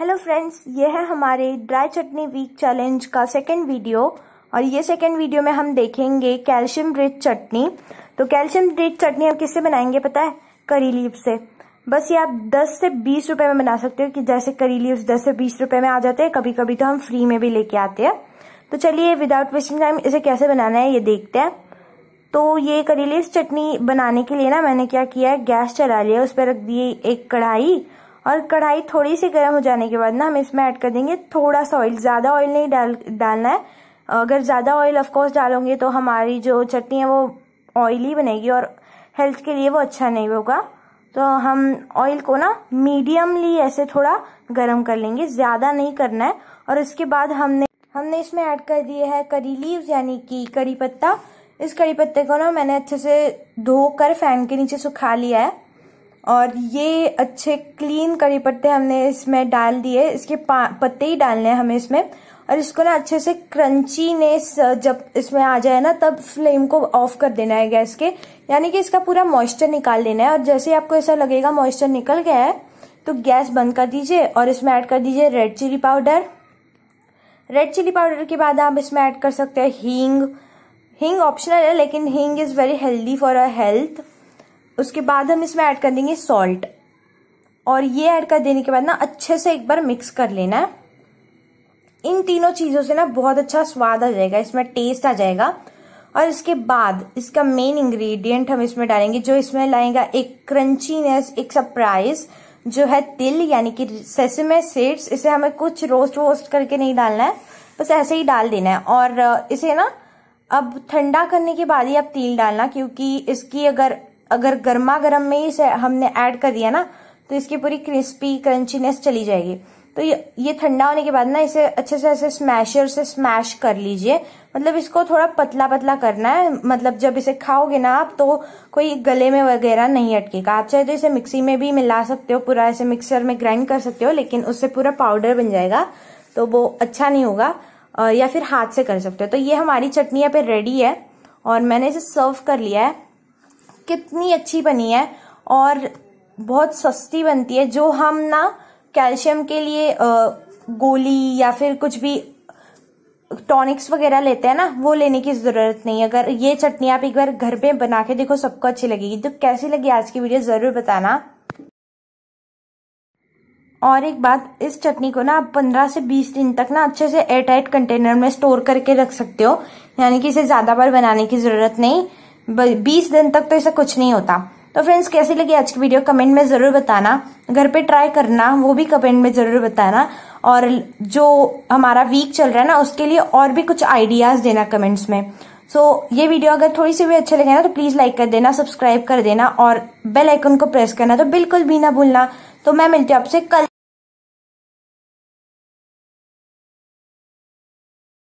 hello friends ये है हमारे ड्राई चटनी वीक चैलेंज का सेकेंड वीडियो और ये सेकेंड वीडियो में हम देखेंगे कैल्शियम रिच चटनी तो कैल्शियम रिच चटनी हम किससे बनाएंगे पता है करी लीव से बस ये आप 10 से 20 रुपए में बना सकते हो कि जैसे करी लीव्स 10 से 20 रुपए में आ जाते हैं कभी कभी तो हम फ्री में भी लेके आते हैं तो चलिए विदाउट वेस्टिंग टाइम इसे कैसे बनाना है ये देखते हैं तो ये करी लीव चटनी बनाने के लिए ना मैंने क्या किया है गैस चला लिया उस पर रख दिए एक कढ़ाई और कढ़ाई थोड़ी सी गर्म हो जाने के बाद ना हम इसमें ऐड कर देंगे थोड़ा सा ऑयल ज़्यादा ऑयल नहीं डाल डालना है अगर ज़्यादा ऑयल ऑफकोर्स डालोगे तो हमारी जो चटनी है वो ऑयली बनेगी और हेल्थ के लिए वो अच्छा नहीं होगा तो हम ऑयल को ना मीडियमली ऐसे थोड़ा गर्म कर लेंगे ज़्यादा नहीं करना है और इसके बाद हमने हमने इसमें ऐड कर दिए है करी लीव यानी कि करी पत्ता इस करी पत्ते को ना मैंने अच्छे से धोकर फैन के नीचे सुखा लिया है और ये अच्छे क्लीन करी पत्ते हमने इसमें डाल दिए इसके पत्ते ही डालने हैं हमें इसमें और इसको ना अच्छे से क्रंचीनेस जब इसमें आ जाए ना तब फ्लेम को ऑफ कर देना है गैस के यानी कि इसका पूरा मॉइस्चर निकाल देना है और जैसे ही आपको ऐसा लगेगा मॉइस्चर निकल गया है तो गैस बंद कर दीजिए और इसमें ऐड कर दीजिए red chili powder red chili powder के बाद आप इसमें ऐड कर सकते हैं हींग हींग ऑप्शनल है लेकिन hing is very healthy for our health उसके बाद हम इसमें ऐड कर देंगे सॉल्ट और ये ऐड कर देने के बाद ना अच्छे से एक बार मिक्स कर लेना है इन तीनों चीज़ों से ना बहुत अच्छा स्वाद आ जाएगा इसमें टेस्ट आ जाएगा और इसके बाद इसका मेन इंग्रेडिएंट हम इसमें डालेंगे जो इसमें लाएगा एक क्रंचीनेस एक सरप्राइज जो है तिल यानी कि सेसमे सीड्स इसे हमें कुछ रोस्ट वोस्ट करके नहीं डालना है बस ऐसे ही डाल देना है और इसे ना अब ठंडा करने के बाद ही आप तिल डालना क्योंकि इसकी अगर अगर गर्मा गर्म में ही हमने ऐड कर दिया ना तो इसकी पूरी क्रिस्पी क्रंचीनेस चली जाएगी तो ये ये ठंडा होने के बाद ना इसे अच्छे से ऐसे स्मैशर से स्मैश कर लीजिए मतलब इसको थोड़ा पतला पतला करना है मतलब जब इसे खाओगे ना आप तो कोई गले में वगैरह नहीं अटकेगा आप चाहे तो इसे मिक्सी में भी मिला सकते हो पूरा ऐसे मिक्सर में ग्राइंड कर सकते हो लेकिन उससे पूरा पाउडर बन जाएगा तो वो अच्छा नहीं होगा या फिर हाथ से कर सकते हो तो ये हमारी चटनी यहाँ पे रेडी है और मैंने इसे सर्व कर लिया है कितनी अच्छी बनी है और बहुत सस्ती बनती है जो हम ना कैल्शियम के लिए गोली या फिर कुछ भी टॉनिक्स वगैरह लेते हैं ना वो लेने की ज़रूरत नहीं है अगर ये चटनी आप एक बार घर पे बना के देखो सबको अच्छी लगेगी तो कैसी लगी आज की वीडियो ज़रूर बताना और एक बात इस चटनी को ना आप 15 से 20 दिन तक ना अच्छे से एयरटाइट कंटेनर में स्टोर करके रख सकते हो यानी कि इसे ज़्यादा बार बनाने की ज़रूरत नहीं बीस दिन तक तो ऐसा कुछ नहीं होता तो फ्रेंड्स कैसी लगी आज की वीडियो कमेंट में ज़रूर बताना घर पे ट्राई करना वो भी कमेंट में ज़रूर बताना और जो हमारा वीक चल रहा है ना उसके लिए और भी कुछ आइडियाज़ देना कमेंट्स में सो so, ये वीडियो अगर थोड़ी सी भी अच्छे लगे ना तो प्लीज़ लाइक कर देना सब्सक्राइब कर देना और बेल आइकन को प्रेस करना तो बिल्कुल भी ना भूलना तो मैं मिलती हूँ आपसे कल